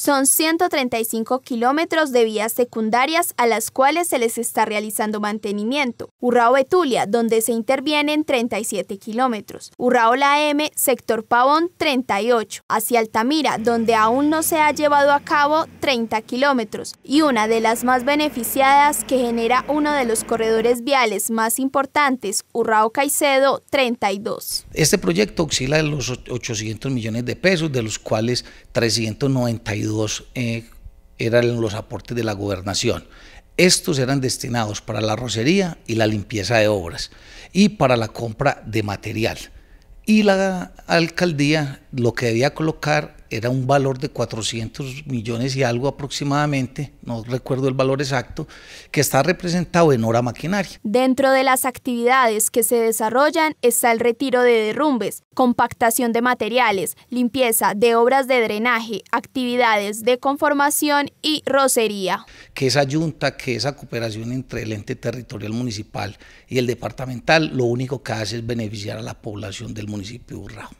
Son 135 kilómetros de vías secundarias a las cuales se les está realizando mantenimiento. Urrao-Betulia, donde se intervienen 37 kilómetros. Urrao-La M, sector Pavón, 38. Hacia Altamira, donde aún no se ha llevado a cabo 30 kilómetros y una de las más beneficiadas que genera uno de los corredores viales más importantes, Urrao Caicedo 32. Este proyecto oscila en los 800 millones de pesos, de los cuales 392 eh, eran los aportes de la gobernación. Estos eran destinados para la rocería y la limpieza de obras y para la compra de material. Y la alcaldía lo que debía colocar era un valor de 400 millones y algo aproximadamente, no recuerdo el valor exacto, que está representado en hora maquinaria. Dentro de las actividades que se desarrollan está el retiro de derrumbes, compactación de materiales, limpieza de obras de drenaje, actividades de conformación y rocería. Que esa junta, que esa cooperación entre el ente territorial municipal y el departamental, lo único que hace es beneficiar a la población del municipio de Urrao.